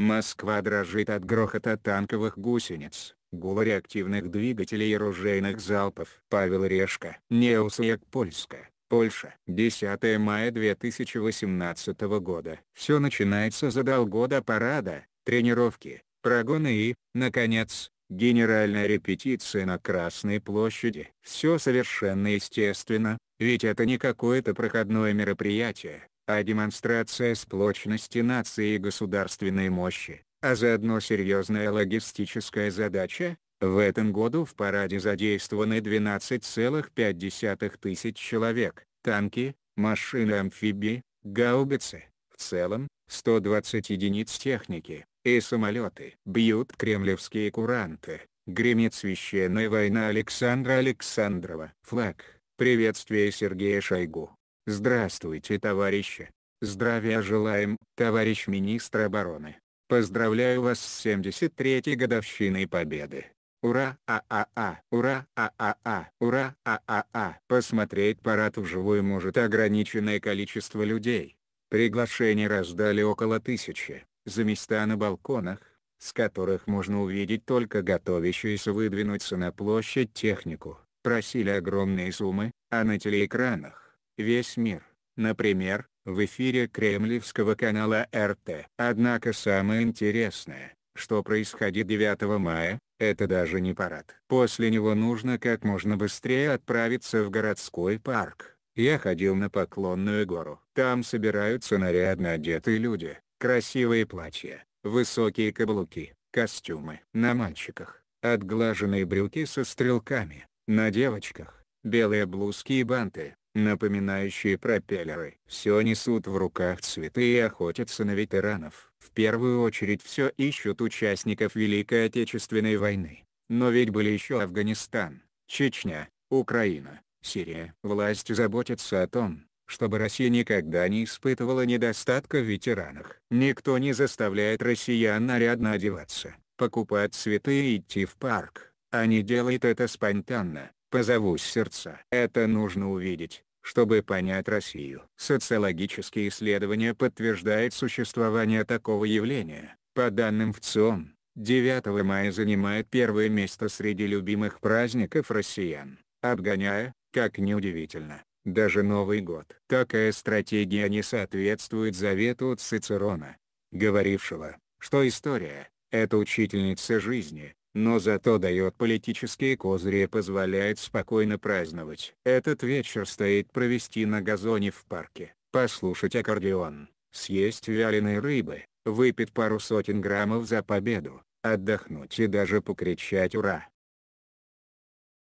Москва дрожит от грохота танковых гусениц, гула реактивных двигателей и ружейных залпов. Павел Решка. Неусек Польска. Польша. 10 мая 2018 года. Все начинается за полгода парада, тренировки, прогоны и, наконец, генеральная репетиция на Красной площади. Все совершенно естественно, ведь это не какое-то проходное мероприятие а демонстрация сплочности нации и государственной мощи, а заодно серьезная логистическая задача, в этом году в параде задействованы 12,5 тысяч человек, танки, машины-амфибии, гаубицы, в целом, 120 единиц техники, и самолеты. Бьют кремлевские куранты, гремит священная война Александра Александрова. Флаг, приветствие Сергея Шойгу. Здравствуйте, товарищи. Здравия желаем, товарищ министр обороны. Поздравляю вас с 73-й годовщиной Победы. Ура, а-а-а, ура, а-а-а, ура, а-а-а. Посмотреть парад вживую может ограниченное количество людей. Приглашения раздали около тысячи, за места на балконах, с которых можно увидеть только готовящуюся выдвинуться на площадь технику, просили огромные суммы, а на телеэкранах весь мир, например, в эфире кремлевского канала РТ. Однако самое интересное, что происходит 9 мая, это даже не парад. После него нужно как можно быстрее отправиться в городской парк. Я ходил на Поклонную гору. Там собираются нарядно одетые люди, красивые платья, высокие каблуки, костюмы. На мальчиках – отглаженные брюки со стрелками, на девочках – белые блузки и банты напоминающие пропеллеры. Все несут в руках цветы и охотятся на ветеранов. В первую очередь все ищут участников Великой Отечественной войны. Но ведь были еще Афганистан, Чечня, Украина, Сирия. Власть заботится о том, чтобы Россия никогда не испытывала недостатка в ветеранах. Никто не заставляет россиян нарядно одеваться, покупать цветы и идти в парк. Они делают это спонтанно, Позовусь сердца. Это нужно увидеть, чтобы понять Россию. Социологические исследования подтверждают существование такого явления. По данным ВЦИОМ, 9 мая занимает первое место среди любимых праздников россиян, обгоняя, как неудивительно, даже Новый год. Такая стратегия не соответствует завету Цицерона, говорившего, что история — это учительница жизни, но зато дает политические козыри и позволяет спокойно праздновать. Этот вечер стоит провести на газоне в парке, послушать аккордеон, съесть вяленые рыбы, выпить пару сотен граммов за победу, отдохнуть и даже покричать «Ура!».